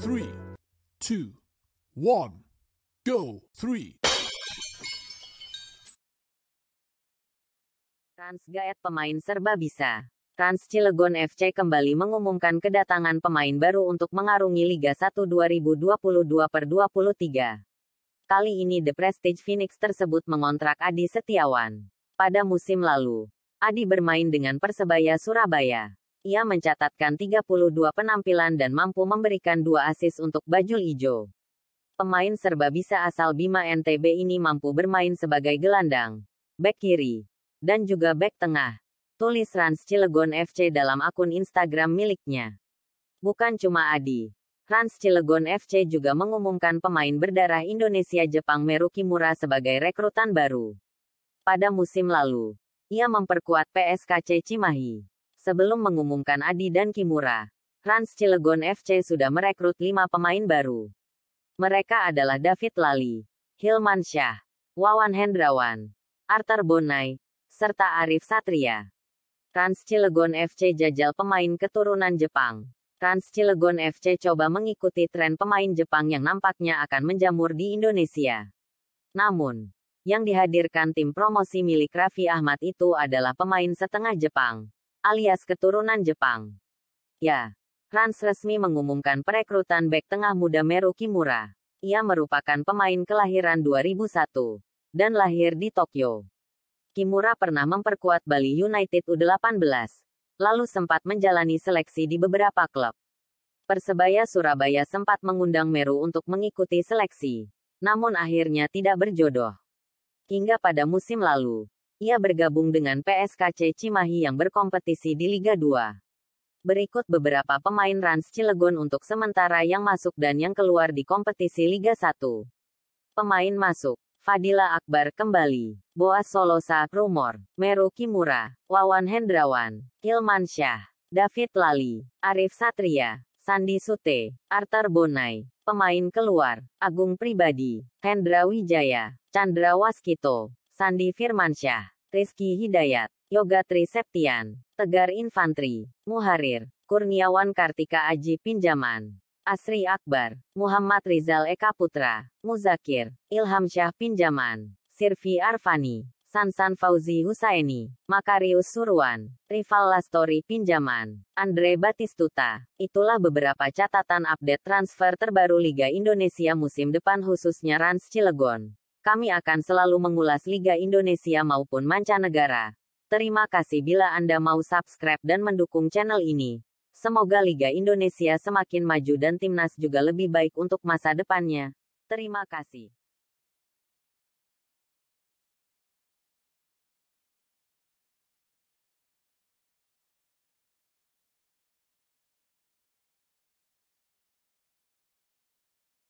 three, two, one, go, three. Trans Gaet pemain serba bisa. Trans Cilegon FC kembali mengumumkan kedatangan pemain baru untuk mengarungi Liga 1 2022 per 23. Kali ini The Prestige Phoenix tersebut mengontrak Adi Setiawan. Pada musim lalu, Adi bermain dengan Persebaya Surabaya. Ia mencatatkan 32 penampilan dan mampu memberikan dua asis untuk Bajul Ijo. Pemain serba bisa asal Bima NTB ini mampu bermain sebagai gelandang, bek kiri, dan juga bek tengah. Tulis Rans Cilegon FC dalam akun Instagram miliknya. Bukan cuma Adi. Rans Cilegon FC juga mengumumkan pemain berdarah Indonesia Jepang Meru Kimura sebagai rekrutan baru. Pada musim lalu, ia memperkuat PSKC Cimahi sebelum mengumumkan Adi dan Kimura. Rans Cilegon FC sudah merekrut lima pemain baru. Mereka adalah David Lali, Hilman Syah, Wawan Hendrawan, Arthur Bonai, serta Arif Satria. Rans Cilegon FC jajal pemain keturunan Jepang. Rans Cilegon FC coba mengikuti tren pemain Jepang yang nampaknya akan menjamur di Indonesia. Namun, yang dihadirkan tim promosi milik Raffi Ahmad itu adalah pemain setengah Jepang alias keturunan Jepang. Ya, Rans resmi mengumumkan perekrutan bek tengah muda Meru Kimura. Ia merupakan pemain kelahiran 2001 dan lahir di Tokyo. Kimura pernah memperkuat Bali United U18, lalu sempat menjalani seleksi di beberapa klub. Persebaya Surabaya sempat mengundang Meru untuk mengikuti seleksi, namun akhirnya tidak berjodoh. Hingga pada musim lalu, ia bergabung dengan PSKC Cimahi yang berkompetisi di Liga 2. Berikut beberapa pemain Rans Cilegon untuk sementara yang masuk dan yang keluar di kompetisi Liga 1. Pemain masuk. Fadila Akbar kembali. Boas Solosa, Rumor. Meru Kimura. Wawan Hendrawan. Hilman Syah. David Lali. Arif Satria. Sandi Sute. Arthur Bonai. Pemain keluar. Agung Pribadi. Hendra Wijaya. Chandra Waskito. Sandi Firmansyah, Rizky Hidayat, Yoga Tri Septian, Tegar Infantri, Muharir, Kurniawan Kartika Aji Pinjaman, Asri Akbar, Muhammad Rizal Eka Putra, Muzakir, Ilham Syah Pinjaman, Sirvi Arfani, Sansan Fauzi Husaini, Makarius Surwan, Rival Lastori Pinjaman, Andre Batistuta. Itulah beberapa catatan update transfer terbaru Liga Indonesia musim depan khususnya Rans Cilegon. Kami akan selalu mengulas Liga Indonesia maupun mancanegara. Terima kasih bila Anda mau subscribe dan mendukung channel ini. Semoga Liga Indonesia semakin maju dan timnas juga lebih baik untuk masa depannya. Terima kasih.